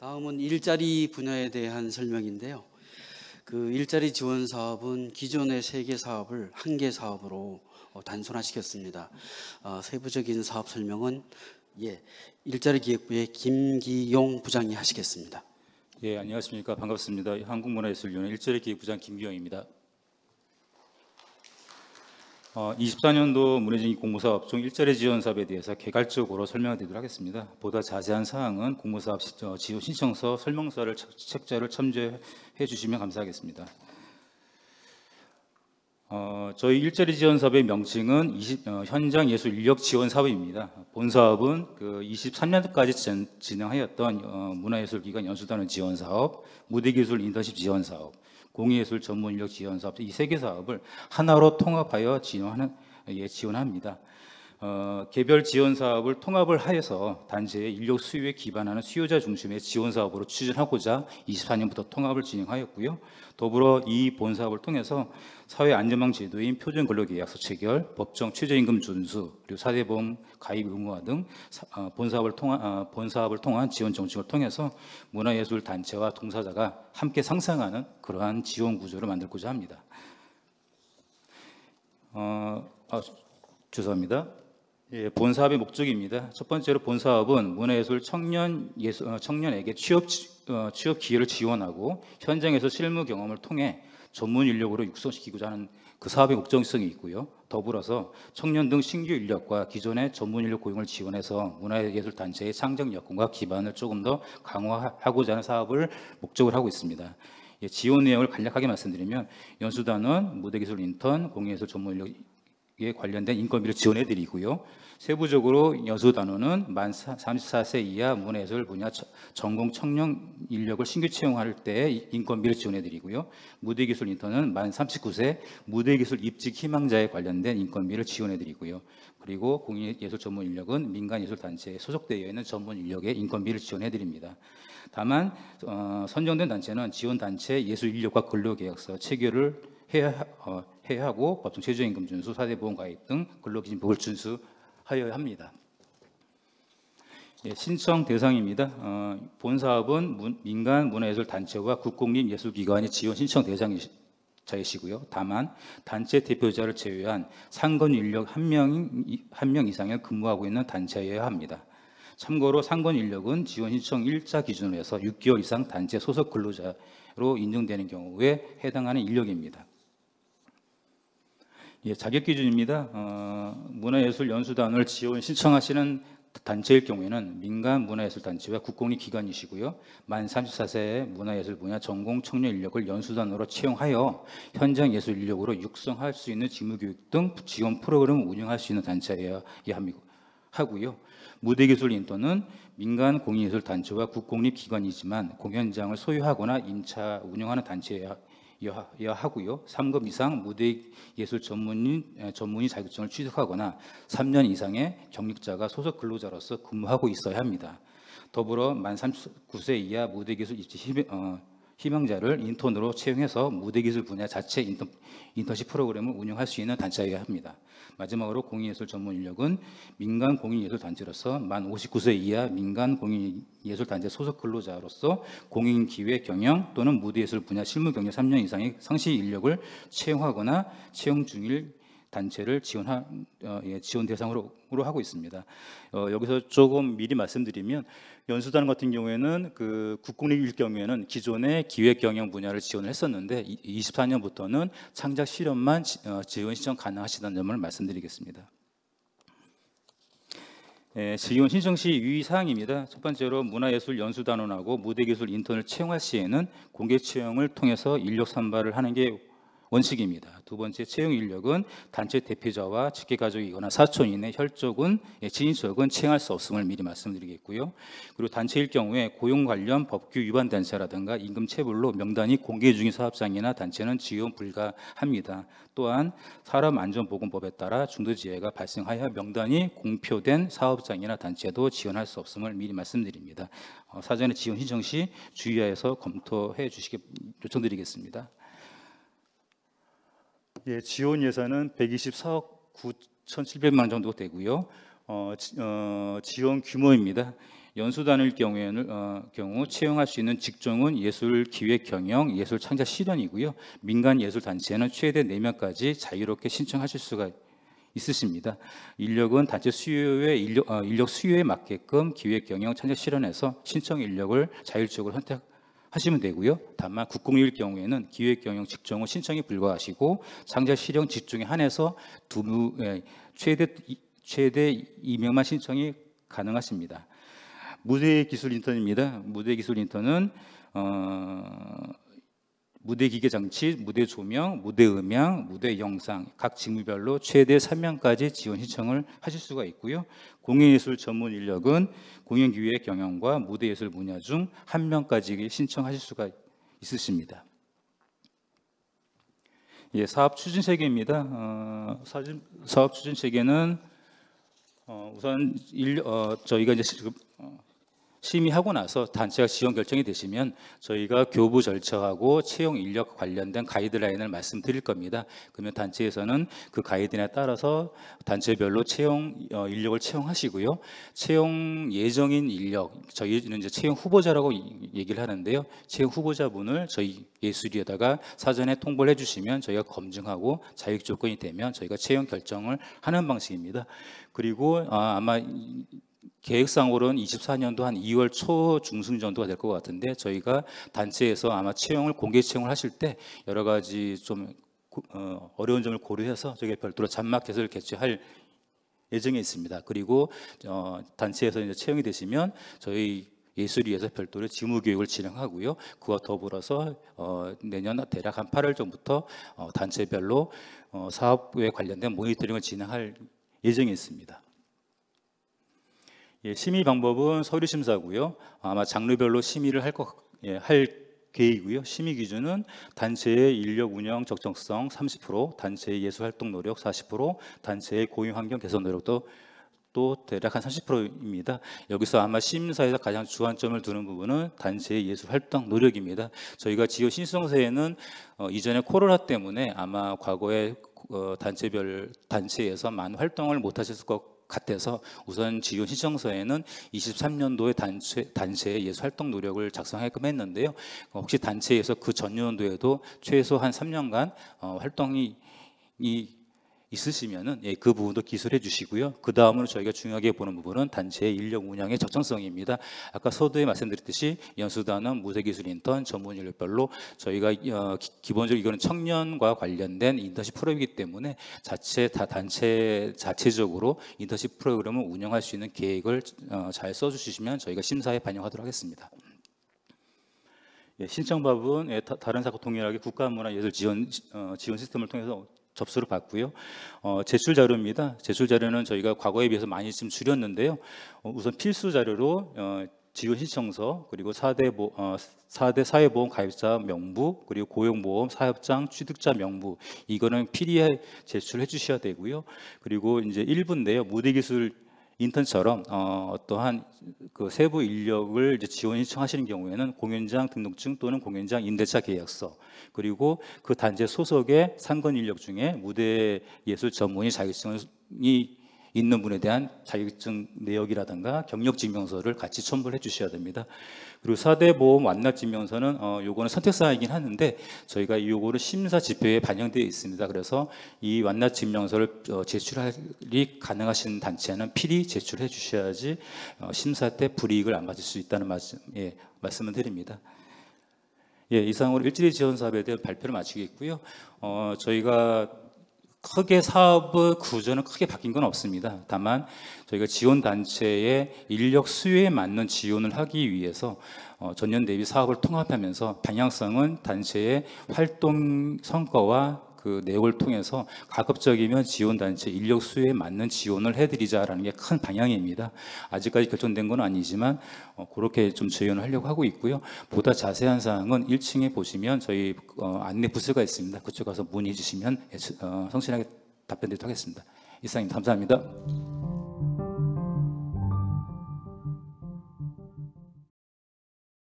다음은 일자리 분야에 대한 설명인데요. 그 일자리 지원 사업은 기존의 세 개 사업을 한 개 사업으로 어, 단순화시켰습니다. 어, 세부적인 사업 설명은 예, 일자리기획부의 김기용 부장이 하시겠습니다. 예, 안녕하십니까. 반갑습니다. 한국문화예술위원회 일자리기획부장 김기용입니다. 어, 24년도 문해진 공모사업 중 일자리 지원 사업에 대해서 개괄적으로 설명드리도록 하겠습니다. 보다 자세한 사항은 공모사업 어, 지원 신청서 설명서를 책자를 첨제해 주시면 감사하겠습니다. 어, 저희 일자리 지원 사업의 명칭은 20, 어, 현장 예술 인력 지원 사업입니다. 본 사업은 그 23년까지 진행하였던 어, 문화예술기관 연수단원 지원 사업, 무대기술 인턴십 지원 사업, 공예술 전문 인력 지원 사업 이 세 개 사업을 하나로 통합하여 지원하는 예, 지원합니다. 어, 개별 지원 사업을 통합을 하여서 단지의 인력 수요에 기반하는 수요자 중심의 지원 사업으로 추진하고자 24년부터 통합을 진행하였고요. 더불어 이 본 사업을 통해서 사회 안전망 제도인 표준 근로계약서 체결, 법정 최저임금 준수, 그리고 사대보험 가입 의무화 등본 어, 사업을 통한 아, 본 사업을 통한 지원 정책을 통해서 문화예술 단체와 동사자가 함께 상생하는 그러한 지원 구조를 만들고자 합니다. 어, 아, 죄송합니다. 예, 본 사업의 목적입니다. 첫 번째로 본 사업은 문화예술 청년 예술, 어, 청년에게 취업 어, 취업 기회를 지원하고 현장에서 실무 경험을 통해 전문 인력으로 육성시키고자 하는 그 사업의 목적성이 있고요. 더불어서 청년 등 신규 인력과 기존의 전문 인력 고용을 지원해서 문화예술 단체의 창작 여건과 기반을 조금 더 강화하고자 하는 사업을 목적을 하고 있습니다. 예, 지원 내용을 간략하게 말씀드리면 연수단원, 무대기술 인턴, 공예예술 전문 인력 에 관련된 인건비를 지원해 드리고요. 세부적으로 연수 단원은 만 34세 이하 문예술 분야 전공 청년 인력을 신규 채용할 때 인건비를 지원해 드리고요. 무대기술 인턴은 만 39세 무대기술 입직 희망자에 관련된 인건비를 지원해 드리고요. 그리고 공인예술 전문 인력은 민간예술단체에 소속되어 있는 전문 인력의 인건비를 지원해 드립니다. 다만 어, 선정된 단체는 지원단체 예술인력과 근로계약서 체결을 해야 어, 해하고 법정 최저임금 준수, 사대 보험 가입 등 근로기준법을 준수하여야 합니다. 예, 신청 대상입니다. 어, 본 사업은 문, 민간 문화예술 단체와 국공립 예술기관이 지원 신청 대상자이시고요. 다만 단체 대표자를 제외한 상근 인력 1명, 이상을 근무하고 있는 단체여야 합니다. 참고로 상권 인력은 지원 신청 일자 기준으로 해서 6개월 이상 단체 소속 근로자로 인정되는 경우에 해당하는 인력입니다. 예, 자격 기준입니다. 어, 문화예술연수단을 지원 신청하시는 단체일 경우에는 민간 문화예술단체와 국공립 기관이시고요. 만3 4세 문화예술 분야 전공 청년 인력을 연수단으로 채용하여 현장 예술 인력으로 육성할 수 있는 직무교육 등 지원 프로그램을 운영할 수 있는 단체여야 하고요. 무대기술 인턴은 민간 공인예술단체와 국공립 기관이지만 공연장을 소유하거나 임차 운영하는 단체여야 여야 하고요. 3급 이상 무대 예술 전문인 전문인 자격증을 취득하거나 3년 이상의 경력자가 소속 근로자로서 근무하고 있어야 합니다. 더불어 만 39세 이하 무대 기술 입시 어, 희망자를 인턴으로 채용해서 무대기술 분야 자체 인턴, 인턴십 프로그램을 운영할 수 있는 단체이야 합니다. 마지막으로 공인예술 전문 인력은 민간 공인예술단체로서 만 59세 이하 민간 공인예술단체 소속 근로자로서 공인기획 경영 또는 무대예술 분야 실무 경력 3년 이상의 상시 인력을 채용하거나 채용 중일 단체를 지원 어, 예, 지원 대상으로 하고 있습니다. 어, 여기서 조금 미리 말씀드리면 연수단 같은 경우에는 그 국공립일 경우에는 기존의 기획 경영 분야를 지원을 했었는데 24년부터는 창작 실험만 지, 어, 지원 신청 가능하시다는 점을 말씀드리겠습니다. 예, 지원 신청 시 유의 사항입니다. 첫 번째로 문화예술 연수단원하고 무대기술 인턴을 채용할 시에는 공개 채용을 통해서 인력 선발을 하는 게 원칙입니다. 두 번째 채용 인력은 단체 대표자와 직계 가족이거나 사촌이내 혈족은 예, 지인속은 채용할 수 없음을 미리 말씀드리겠고요. 그리고 단체일 경우에 고용 관련 법규 위반 단체라든가 임금 체불로 명단이 공개 중인 사업장이나 단체는 지원 불가합니다. 또한 사람안전보건법에 따라 중도지혜가 발생하여 명단이 공표된 사업장이나 단체도 지원할 수 없음을 미리 말씀드립니다. 어, 사전에 지원 신청 시 주의하여서 검토해 주시기 요청드리겠습니다. 예, 지원 예산은 124억 9,700만 정도 되고요. 어, 지, 어, 지원 규모입니다. 연수단일 경우에는 어, 경우 채용할 수 있는 직종은 예술 기획 경영, 예술 창작 실현이고요. 민간 예술 단체는 최대 4명까지 자유롭게 신청하실 수가 있으십니다. 인력은 단체 수요에 인력, 어, 인력 수요에 맞게끔 기획 경영 창작 실현에서 신청 인력을 자율적으로 선택 하시면 되고요. 다만 국공유일 경우에는 기획경영 직종은 신청이 불과하시고 상자 실형 직종에 한해서 두 예, 최대 최대 2명만 신청이 가능하십니다. 무대 기술 인턴입니다. 무대 기술 인턴은 어, 무대 기계 장치, 무대 조명, 무대 음향, 무대 영상 각 직무별로 최대 3명까지 지원 신청을 하실 수가 있고요. 공연예술 전문 인력은 공연기획 경영과 무대예술 분야 중 한 명까지 신청하실 수가 있으십니다. 예, 사업 추진 체계입니다. 어, 사진, 사업 추진 체계는 어, 우선 일, 어, 저희가 이제 지금 어, 심의하고 나서 단체가 지원 결정이 되시면 저희가 교부 절차하고 채용 인력 관련된 가이드라인을 말씀드릴 겁니다. 그러면 단체에서는 그 가이드라인에 따라서 단체별로 채용 어, 인력을 채용하시고요. 채용 예정인 인력, 저희는 이제 채용 후보자라고 얘기를 하는데요. 채용 후보자분을 저희 예술위에다가 사전에 통보를 해주시면 저희가 검증하고 자격 조건이 되면 저희가 채용 결정을 하는 방식입니다. 그리고 아, 아마 계획상으로는 24년도 한 2월 초 중순 정도가 될 것 같은데 저희가 단체에서 아마 채용을 공개 채용을 하실 때 여러 가지 좀 어, 어려운 점을 고려해서 저게 별도로 잔막 개설을 개최할 예정에 있습니다. 그리고 어, 단체에서 이제 채용이 되시면 저희 예술위에서 별도로 지무 교육을 진행하고요. 그와 더불어서 어, 내년 대략 한 8월 전부터 어, 단체별로 어, 사업에 관련된 모니터링을 진행할 예정이 있습니다. 예, 심의 방법은 서류 심사고요. 아마 장르별로 심의를 할, 것, 예, 할 계획이고요. 심의 기준은 단체의 인력 운영 적정성 30%, 단체의 예술 활동 노력 40%, 단체의 고용 환경 개선 노력도 또 대략 한 30%입니다. 여기서 아마 심사에서 가장 주안점을 두는 부분은 단체의 예술 활동 노력입니다. 저희가 지요 신성세에는 어, 이전에 코로나 때문에 아마 과거에 어, 단체별 단체에서 많은 활동을 못 하셨을 것 같아서 우선 지원 신청서에는 23년도에 단체, 단체의 예술 활동 노력을 작성하게끔 했는데요. 혹시 단체에서 그 전년도에도 최소 한 3년간 어, 활동이 이 있으시면은 예, 그 부분도 기술해 주시고요. 그 다음으로 저희가 중요하게 보는 부분은 단체의 인력 운영의 적정성입니다. 아까 서두에 말씀드렸듯이 연수단은 무대기술 인턴 전문 인력별로 저희가 어, 기, 본적으로 이거는 청년과 관련된 인턴십 프로그램이기 때문에 자체 다 단체 자체적으로 인턴십 프로그램을 운영할 수 있는 계획을 어, 잘 써주시면 저희가 심사에 반영하도록 하겠습니다. 예, 신청밥은 예, 다, 른 사과 동일하게 국가문화예술 지원, 어, 지원 시스템을 통해서 접수를 받고요. 어, 제출 자료입니다. 제출 자료는 저희가 과거에 비해서 많이 좀 줄였는데요. 어, 우선 필수 자료로 어, 지원 신청서 그리고 4대, 보, 어, 4대 사회보험 가입자 명부 그리고 고용보험 사업장 취득자 명부 이거는 필히 제출해 주셔야 되고요. 그리고 이제 1부인데요. 무대기술 인턴처럼 어, 어떠한 그 세부 인력을 이제 지원 신청하시는 경우에는 공연장 등록증 또는 공연장 임대차 계약서 그리고 그 단체 소속의 상권 인력 중에 무대 예술 전문의 자격증이 있는 분에 대한 자격증 내역이라든가 경력 증명서를 같이 첨부를 해주셔야 됩니다. 그리고 4대 보험 완납 증명서는 어, 요거는 선택사항이긴 하는데 저희가 요거를 심사 지표에 반영되어 있습니다. 그래서 이 완납 증명서를 어, 제출이 가능하신 단체는 필히 제출해 주셔야지 어, 심사 때 불이익을 안 가질 수 있다는 말씀, 예, 말씀을 드립니다. 예, 이상으로 일자리 지원 사업에 대한 발표를 마치겠고요. 어, 저희가 크게 사업의 구조는 크게 바뀐 건 없습니다. 다만 저희가 지원 단체의 인력 수요에 맞는 지원을 하기 위해서 어, 전년 대비 사업을 통합하면서 방향성은 단체의 활동 성과와 그내용을 통해서 가급적이면 지원단체 인력 수에 맞는 지원을 해드리자라는 게 큰 방향입니다. 아직까지 결정된 건 아니지만 어, 그렇게 좀 지원을 하려고 하고 있고요. 보다 자세한 사항은 1층에 보시면 저희 어, 안내 부스가 있습니다. 그쪽 가서 문의 주시면 예, 어, 성실하게 답변드리도록 하겠습니다. 이상입니다. 감사합니다.